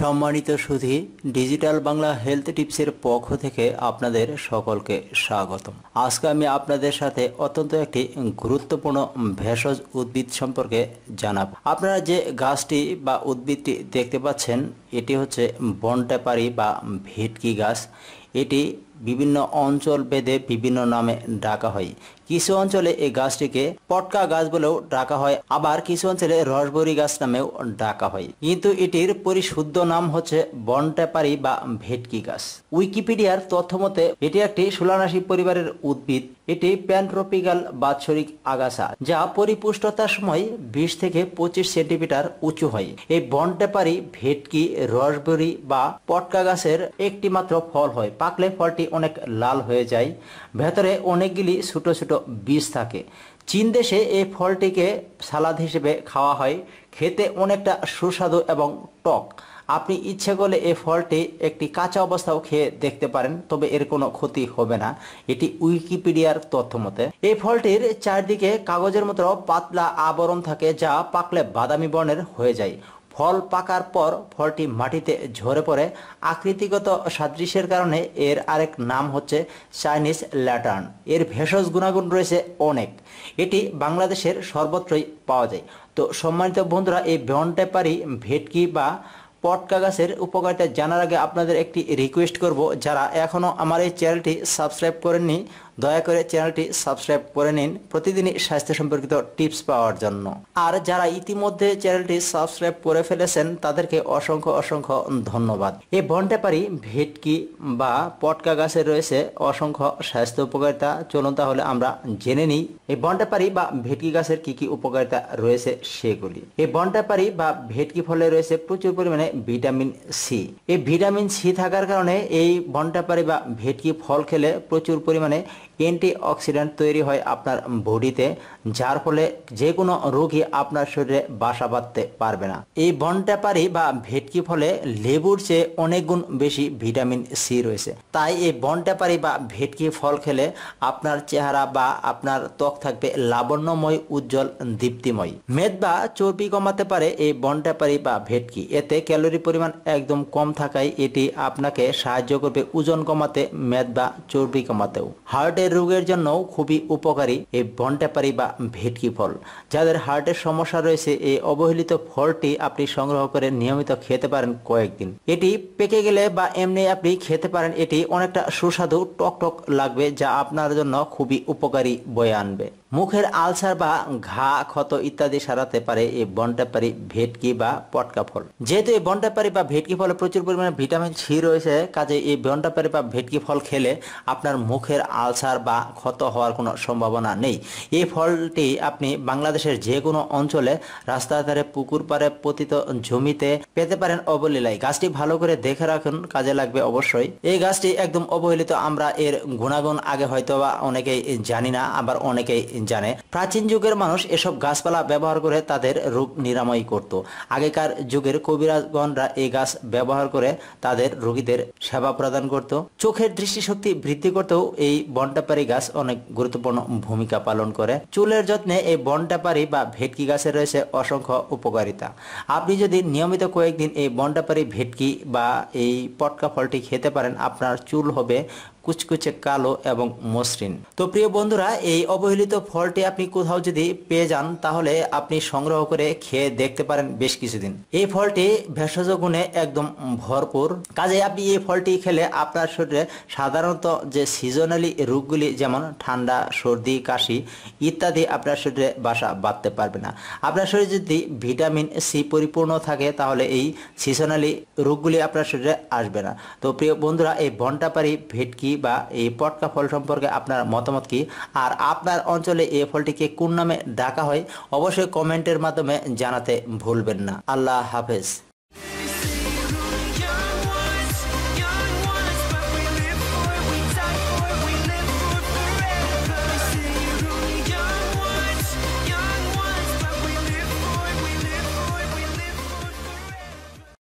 সম্মানিত সুধি digital Bangla health টিপসের পক্ষ থেকে আপনাদের সকলকে স্বাগতম আজকে আমি আপনাদের সাথে অত্যন্ত একটি গুরুত্বপূর্ণ ভেষজ উদ্ভিদ সম্পর্কে জানাব আপনারা যে গাছটি বা উদ্ভিদটি দেখতে পাচ্ছেন এটি হচ্ছে বনটাপারি বা ভেটকি গাছ এটি বিভিন্ন অঞ্চল ভেদে বিভিন্ন নামে ডাকা হয় কিছু অঞ্চলে এই গাছটিকে পটকা গাছ বলেও ডাকা হয় আবার কিছু অঞ্চলে রসবরি গাছ নামেও ডাকা হয় কিন্তু এটির পরিশুদ্ধ নাম হচ্ছে বনটেপারি বা ভেটকি গাছ উইকিপিডিয়ার তথ্য মতে এটি একটি সুলানাসী পরিবারের উদ্ভিদ এটি প্যান্ট্রপিক্যাল বাৎসরিক আগাছা যা পরিপুষ্টতার সময় বিশ থেকে পঁচিশ সেন্টিমিটার উঁচু হয় এই বনটেপারি ভেটকি রসবরি বা পটকা গাছের একটি মাত্র ফল হয় পাকলে ফলটি অনেক লাল হয়ে যায় ভেতরে অনেকগুলি ছোট ছোট বীজ থাকে চীন দেশে এই ফলটিকে সালাদ হিসেবে খাওয়া হয় খেতে অনেকটা সুস্বাদু এবং টক আপনি ইচ্ছে করলে এই ফলটি একটি কাঁচা অবস্থাও খেয়ে দেখতে পারেন তবে এর কোনো ক্ষতি হবে না এটি উইকিপিডিয়ার তথ্য মতে এই ফলটির চারদিকে কাগজের মতো পাতলা আবরণ থাকে যা পাকলে বাদামি বর্ণের হয়ে যায় ফল পাকার পর ফলটি মাটিতে ঝরে পড়ে আকৃতিগত সাদৃশ্যের কারণে এর আরেক নাম হচ্ছে চাইনিজ ল্যাটার্ন এর ভেষজ গুণাগুণ রয়েছে অনেক এটি বাংলাদেশের সর্বত্রই পাওয়া যায় তো সম্মানিত বন্ধুরা এই পারি ভেটকি বা পটকা গাছের উপকারিতা জানার আগে আপনাদের একটি রিকোয়েস্ট করব যারা এখনও আমার এই চ্যানেলটি সাবস্ক্রাইব করেননি দয়া করে চ্যানেলটি সাবস্ক্রাইব করে নিন প্রতিদিনই স্বাস্থ্য সম্পর্কিত টিপস পাওয়ার জন্য আর যারা ইতিমধ্যে চ্যানেলটি সাবস্ক্রাইব করে ফেলেছেন তাদেরকে অসংখ্য অসংখ্য ধন্যবাদ এই বন্টেপারি ভেটকি বা পটকা গাছে রয়েছে অসংখ্য স্বাস্থ্য উপকারিতা চলুন তাহলে আমরা জেনে নিই এই বন্টেপারি বা ভেটকি গাছের কি কি উপকারিতা রয়েছে সেগুলি এই বন্টেপারি বা ভেটকি ফলে রয়েছে প্রচুর পরিমাণে ভিটামিন সি এই ভিটামিন সি থাকার কারণে এই বন্টাপারি বা ভেটকি ফল খেলে প্রচুর পরিমাণে অ্যান্টিঅক্সিডেন্ট তৈরি হয় আপনার বডিতে যার ফলে যে কোনো রোগী আপনার শরীরে বাসা বাঁধতে পারবে না এই বন ট্যাপারি বা ভেটকি ফলে লেবুর চেয়ে অনেকগুণ বেশি ভিটামিন সি রয়েছে তাই এই বন ট্যাপারি বা ভেটকি ফল খেলে আপনার চেহারা বা আপনার ত্বক থাকবে লাবণ্যময় উজ্জ্বল দীপ্তিময় মেদ বা চর্বি কমাতে পারে এই বন বা ভেটকি এতে ক্যালোরি পরিমাণ একদম কম থাকায় এটি আপনাকে সাহায্য করবে ওজন কমাতে মেদ বা চর্বি কমাতেও হার্টে হার্টের রোগের জন্য খুবই উপকারী এই বনটেপারি বা ভেটকি ফল যাদের হার্টের সমস্যা রয়েছে এই অবহেলিত ফলটি আপনি সংগ্রহ করে নিয়মিত খেতে পারেন কয়েকদিন এটি পেকে গেলে বা এমনি আপনি খেতে পারেন এটি অনেকটা সুস্বাদু টক টক লাগবে যা আপনার জন্য খুবই উপকারী বয়ে আনবে মুখের আলসার বা ঘা ক্ষত ইত্যাদি সারাতে পারে এই বনটাপারি ভেটকি বা পটকা ফল যেহেতু এই বনটাপারি বা ভেটকি ফলে প্রচুর পরিমাণে ভিটামিন সি রয়েছে কাজে এই বনটাপারি বা ভেটকি ফল খেলে আপনার মুখের আলসার বা ক্ষত হওয়ার কোনো সম্ভাবনা নেই এই ফলটি আপনি বাংলাদেশের যে কোনো অঞ্চলে রাস্তার ধারে পুকুর পারে পতিত জমিতে পেতে পারেন অবলীলায় গাছটি ভালো করে দেখে রাখুন কাজে লাগবে অবশ্যই এই গাছটি একদম অবহেলিত আমরা এর গুণাগুণ আগে হয়তো বা অনেকেই জানি না আবার অনেকেই জানে প্রাচীন যুগের মানুষ এসব গাছপালা ব্যবহার করে তাদের রোগ নিরাময় করত আগেকার যুগের কবিরাজগণরা এই গাছ ব্যবহার করে তাদের রোগীদের সেবা প্রদান করত চোখের দৃষ্টিশক্তি বৃদ্ধি করতেও এই বনটাপারি গাছ অনেক গুরুত্বপূর্ণ ভূমিকা পালন করে চুলের যত্নে এই বনটাপারি বা ভেটকি গাছের রয়েছে অসংখ্য উপকারিতা আপনি যদি নিয়মিত কয়েকদিন এই বনটাপারি ভেটকি বা এই পটকা ফলটি খেতে পারেন আপনার চুল হবে কুচকুচে কালো এবং মসৃণ তো প্রিয় বন্ধুরা এই অবহেলিত ফলটি আপনি কোথাও যদি পেয়ে যান তাহলে আপনি সংগ্রহ করে খেয়ে দেখতে পারেন বেশ কিছুদিন এই ফলটি ভেষজ গুণে একদম ভরপুর কাজে আপনি এই ফলটি খেলে আপনার শরীরে সাধারণত যে সিজনালি রোগগুলি যেমন ঠান্ডা সর্দি কাশি ইত্যাদি আপনার শরীরে বাসা বাঁধতে পারবে না আপনার শরীরে যদি ভিটামিন সি পরিপূর্ণ থাকে তাহলে এই সিজনালি রোগগুলি আপনার শরীরে আসবে না তো প্রিয় বন্ধুরা এই বন্টাপারি ভেটকি বা এই পটকা ফল সম্পর্কে আপনার মতামত কি আর আপনার অঞ্চলে এই ফলটিকে কোন নামে ডাকা হয় অবশ্যই কমেন্টের মাধ্যমে জানাতে ভুলবেন না আল্লাহ হাফেজ